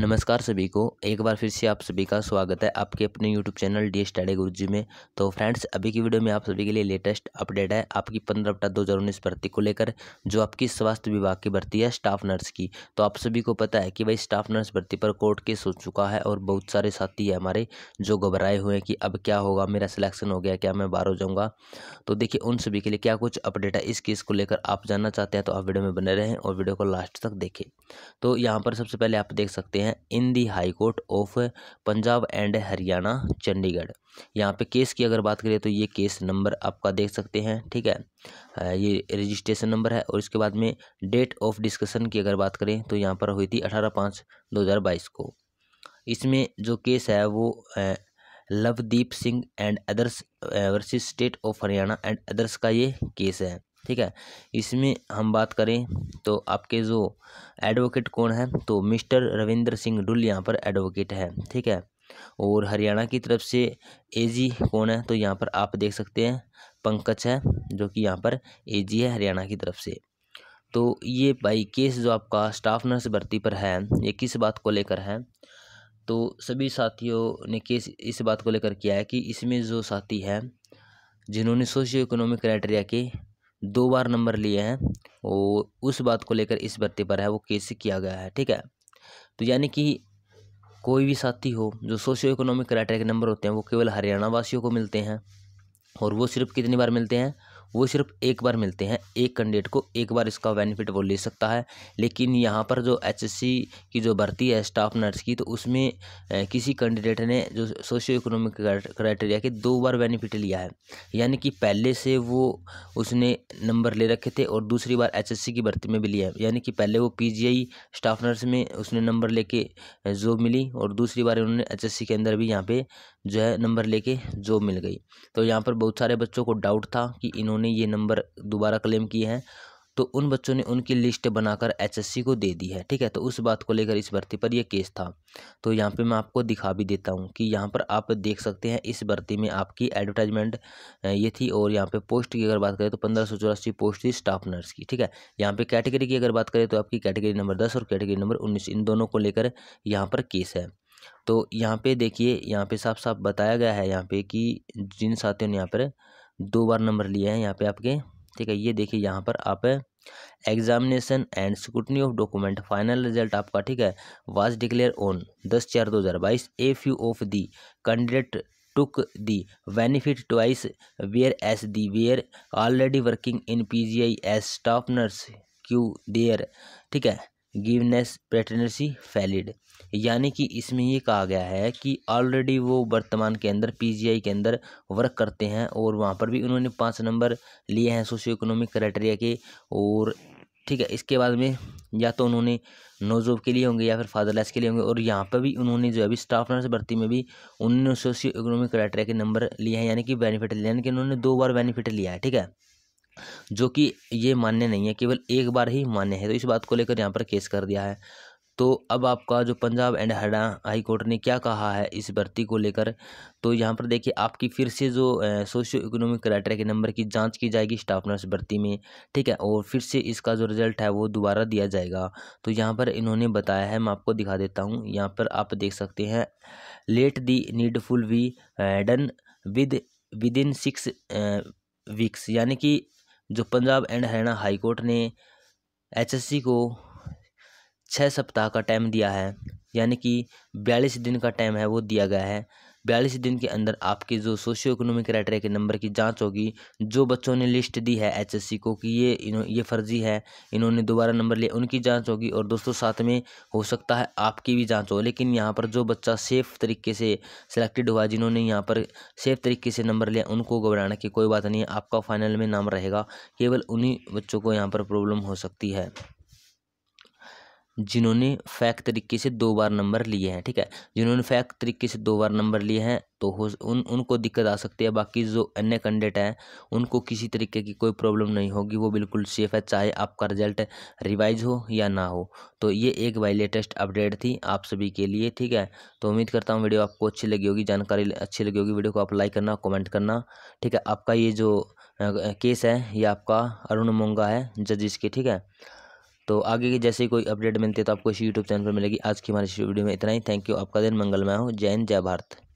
नमस्कार सभी को एक बार फिर से आप सभी का स्वागत है आपके अपने यूट्यूब चैनल डी टाडे गुरु में तो फ्रेंड्स अभी की वीडियो में आप सभी के लिए लेटेस्ट अपडेट है आपकी पंद्रह अपटा दो हज़ार उन्नीस भर्ती को लेकर जो आपकी स्वास्थ्य विभाग की भर्ती है स्टाफ नर्स की तो आप सभी को पता है कि भाई स्टाफ नर्स भर्ती पर कोर्ट केस हो चुका है और बहुत सारे साथी है हमारे जो घबराए हुए हैं कि अब क्या होगा मेरा सिलेक्शन हो गया क्या मैं बाहर हो जाऊँगा तो देखिए उन सभी के लिए क्या कुछ अपडेट है इस केस को लेकर आप जानना चाहते हैं तो आप वीडियो में बने रहें और वीडियो को लास्ट तक देखें तो यहाँ पर सबसे पहले आप देख सकते हैं हैं in the high court of Punjab and Haryana Chandigarh यहाँ पे केस की अगर बात करें तो ये केस नंबर आपका देख सकते हैं ठीक है ये रजिस्ट्रेशन नंबर है और इसके बाद में डेट ऑफ डिस्कशन की अगर बात करें तो यहाँ पर हुई थी अठारह पाँच दो हज़ार बाईस को इसमें जो केस है वो Lovedeep Singh and others versus state of Haryana and others का ये केस है ठीक है इसमें हम बात करें तो आपके जो एडवोकेट कौन है तो मिस्टर रविंद्र सिंह डुल यहाँ पर एडवोकेट है ठीक है और हरियाणा की तरफ से एजी कौन है तो यहाँ पर आप देख सकते हैं पंकज है जो कि यहाँ पर एजी है हरियाणा की तरफ से तो ये भाई केस जो आपका स्टाफ नर्स भर्ती पर है ये किस बात को लेकर है तो सभी साथियों ने केस इस बात को लेकर किया है कि इसमें जो साथी है जिन्होंने सोशियो इकोनॉमिक क्राइटेरिया के दो बार नंबर लिए हैं और उस बात को लेकर इस भर्ती पर है वो केस किया गया है ठीक है तो यानी कि कोई भी साथी हो जो सोशियो इकोनॉमिक क्राइटेरिया के नंबर होते हैं वो केवल हरियाणा वासियों को मिलते हैं और वो सिर्फ कितनी बार मिलते हैं वो सिर्फ एक बार मिलते हैं एक कैंडिडेट को एक बार इसका बेनिफिट वो ले सकता है लेकिन यहाँ पर जो एचएससी की जो भर्ती है स्टाफ नर्स की तो उसमें किसी कैंडिडेट ने जो सोशियो इकोनॉमिक क्राइटेरिया के दो बार बेनिफिट लिया है यानी कि पहले से वो उसने नंबर ले रखे थे और दूसरी बार एच की भर्ती में भी लिया है यानी कि पहले वो पी स्टाफ नर्स में उसने नंबर लेके जॉब मिली और दूसरी बार उन्होंने एच के अंदर भी यहाँ पर जो है नंबर लेके जॉब मिल गई तो यहाँ पर बहुत सारे बच्चों को डाउट था कि इन्होंने ये नंबर दोबारा क्लेम किए हैं तो उन बच्चों ने उनकी लिस्ट बनाकर एचएससी को दे दी है ठीक है तो उस बात को लेकर इस भर्ती पर यह केस था तो यहाँ पे मैं आपको दिखा भी देता हूँ कि यहाँ पर आप देख सकते हैं इस भर्ती में आपकी एडवर्टाइजमेंट ये थी और यहाँ पे पोस्ट की अगर बात करें तो पंद्रह सौ चौरासी पोस्ट थी स्टाफ नर्स की ठीक है यहाँ पर कैटेगरी की अगर बात करें तो आपकी कैटेगरी नंबर दस और कैटेगरी नंबर उन्नीस इन दोनों को लेकर यहाँ पर केस है तो यहाँ पे देखिए यहाँ पे साफ साफ बताया गया है यहाँ पे कि जिन साथियों ने यहाँ पर दो बार नंबर लिए हैं यहाँ पे आपके ठीक है ये देखिए यहाँ पर आप examination and scrutiny of document final result आपका ठीक है वाज डिक्लेयर ऑन दस चार दो हज़ार बाईस a few of the candidate took took were as the were already working in P G I as staff nurse क्यू देयर ठीक है गिवनेस पेटर्नसी फैलिड यानी कि इसमें ये कहा गया है कि ऑलरेडी वो वर्तमान के अंदर पीजीआई के अंदर वर्क करते हैं और वहाँ पर भी उन्होंने पाँच नंबर लिए हैं सोशियो इकोनॉमिक क्राइटेरिया के और ठीक है इसके बाद में या तो उन्होंने नो जॉब के लिए होंगे या फिर फादरलेस के लिए होंगे और यहाँ पर भी उन्होंने जो अभी स्टाफ नर्स भर्ती में भी उन्होंने सोशियो इकोनॉमिक क्राइटेरिया के नंबर लिए हैं यानी कि बेनिफिट लिया यानी कि उन्होंने दो बार बेनिफिट लिया है ठीक है जो कि ये मान्य नहीं है केवल एक बार ही मान्य है तो इस बात को लेकर यहाँ पर केस कर दिया है तो अब आपका जो Punjab and Haryana high court ने क्या कहा है इस भर्ती को लेकर तो यहाँ पर देखिए आपकी फिर से जो सोशियो इकोनॉमिक क्राइटेरिया के नंबर की जांच की जाएगी स्टाफ नर्स भर्ती में ठीक है और फिर से इसका जो रिजल्ट है वो दोबारा दिया जाएगा तो यहाँ पर इन्होंने बताया है मैं आपको दिखा देता हूँ यहाँ पर आप देख सकते हैं let the needful be done with within six weeks यानी कि जो पंजाब एंड हरियाणा हाईकोर्ट ने एचएससी को छः सप्ताह का टाइम दिया है यानी कि बयालीस दिन का टाइम है वो दिया गया है बयालीस दिन के अंदर आपके जो सोशियो इकोनॉमिक क्राइटेरिया के नंबर की जांच होगी जो बच्चों ने लिस्ट दी है एचएससी को कि ये इन्हों ये फर्जी है इन्होंने दोबारा नंबर लिया उनकी जांच होगी और दोस्तों साथ में हो सकता है आपकी भी जांच हो लेकिन यहाँ पर जो बच्चा सेफ़ तरीके से सिलेक्टेड हुआ जिन्होंने यहाँ पर सेफ़ तरीके से नंबर लिया उनको घबराने की कोई बात नहीं है आपका फाइनल में नाम रहेगा केवल उन्हीं बच्चों को यहाँ पर प्रॉब्लम हो सकती है जिन्होंने फैक तरीके से दो बार नंबर लिए हैं ठीक है जिन्होंने फैक तरीके से दो बार नंबर लिए हैं तो हो उन उनको दिक्कत आ सकती है बाकी जो अन्य कैंडिडेट हैं उनको किसी तरीके की कोई प्रॉब्लम नहीं होगी वो बिल्कुल सेफ़ है चाहे आपका रिजल्ट रिवाइज हो या ना हो तो ये एक भाई लेटेस्ट अपडेट थी आप सभी के लिए ठीक है तो उम्मीद करता हूँ वीडियो आपको अच्छी लगी होगी जानकारी अच्छी लगी होगी वीडियो को आप लाइक करना कॉमेंट करना ठीक है आपका ये जो केस है ये आपका अरुण मोंगा है जजिस के ठीक है तो आगे की जैसे कोई अपडेट मिलती है तो आपको इस यूट्यूब चैनल पर मिलेगी आज की हमारी वीडियो में इतना ही थैंक यू आपका दिन मंगलमय हो जय हिंद जय भारत